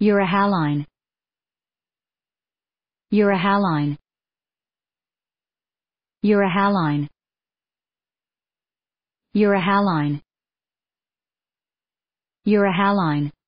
You're a haline. You're a haline. You're a haline. You're a haline. You're a haline.